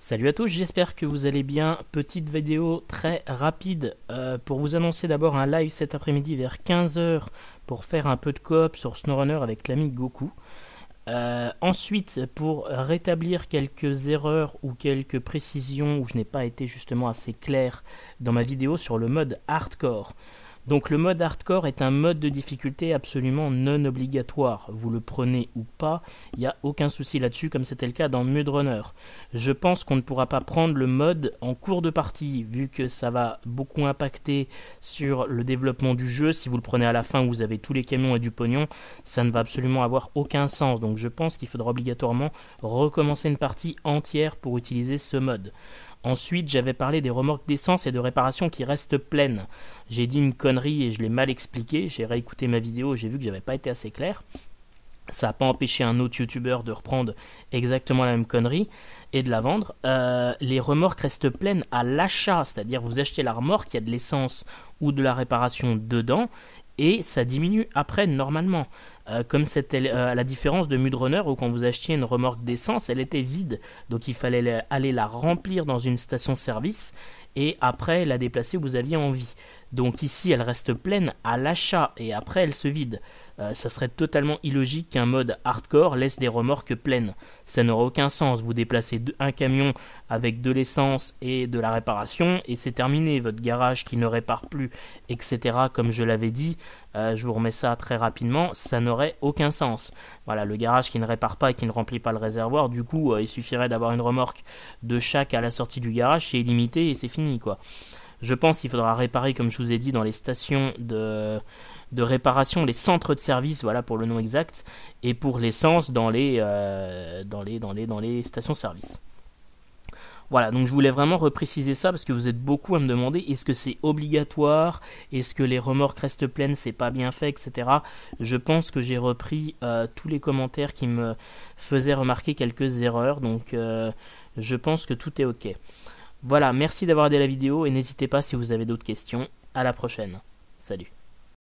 Salut à tous, j'espère que vous allez bien. Petite vidéo très rapide euh, pour vous annoncer d'abord un live cet après-midi vers 15h pour faire un peu de coop sur SnowRunner avec l'ami Goku. Euh, ensuite, pour rétablir quelques erreurs ou quelques précisions où je n'ai pas été justement assez clair dans ma vidéo sur le mode hardcore. Donc le mode hardcore est un mode de difficulté absolument non obligatoire. Vous le prenez ou pas, il n'y a aucun souci là-dessus comme c'était le cas dans Mudrunner. Je pense qu'on ne pourra pas prendre le mode en cours de partie vu que ça va beaucoup impacter sur le développement du jeu. Si vous le prenez à la fin où vous avez tous les camions et du pognon, ça ne va absolument avoir aucun sens. Donc je pense qu'il faudra obligatoirement recommencer une partie entière pour utiliser ce mode. Ensuite, j'avais parlé des remorques d'essence et de réparation qui restent pleines. J'ai dit une connerie et je l'ai mal expliqué. J'ai réécouté ma vidéo et j'ai vu que j'avais pas été assez clair. Ça n'a pas empêché un autre youtubeur de reprendre exactement la même connerie et de la vendre. Euh, les remorques restent pleines à l'achat, c'est-à-dire vous achetez la remorque, il y a de l'essence ou de la réparation dedans et ça diminue après normalement. Euh, comme c'était euh, à la différence de Mudrunner où quand vous achetiez une remorque d'essence, elle était vide. Donc il fallait aller la remplir dans une station-service et après la déplacer où vous aviez envie. Donc ici, elle reste pleine à l'achat et après elle se vide. Euh, ça serait totalement illogique qu'un mode hardcore laisse des remorques pleines. Ça n'aurait aucun sens. Vous déplacez un camion avec de l'essence et de la réparation et c'est terminé. Votre garage qui ne répare plus, etc. Comme je l'avais dit, euh, je vous remets ça très rapidement, ça n'aurait aucun sens. Voilà, le garage qui ne répare pas et qui ne remplit pas le réservoir, du coup, euh, il suffirait d'avoir une remorque de chaque à la sortie du garage, c'est illimité et c'est fini, quoi. Je pense qu'il faudra réparer, comme je vous ai dit, dans les stations de, de réparation, les centres de service, voilà pour le nom exact, et pour l'essence dans les, euh, dans les, dans dans les stations-service. Voilà, donc je voulais vraiment repréciser ça parce que vous êtes beaucoup à me demander est-ce que c'est obligatoire Est-ce que les remorques restent pleines C'est pas bien fait, etc. Je pense que j'ai repris euh, tous les commentaires qui me faisaient remarquer quelques erreurs, donc euh, je pense que tout est ok. Voilà, merci d'avoir aidé la vidéo et n'hésitez pas si vous avez d'autres questions. À la prochaine. Salut.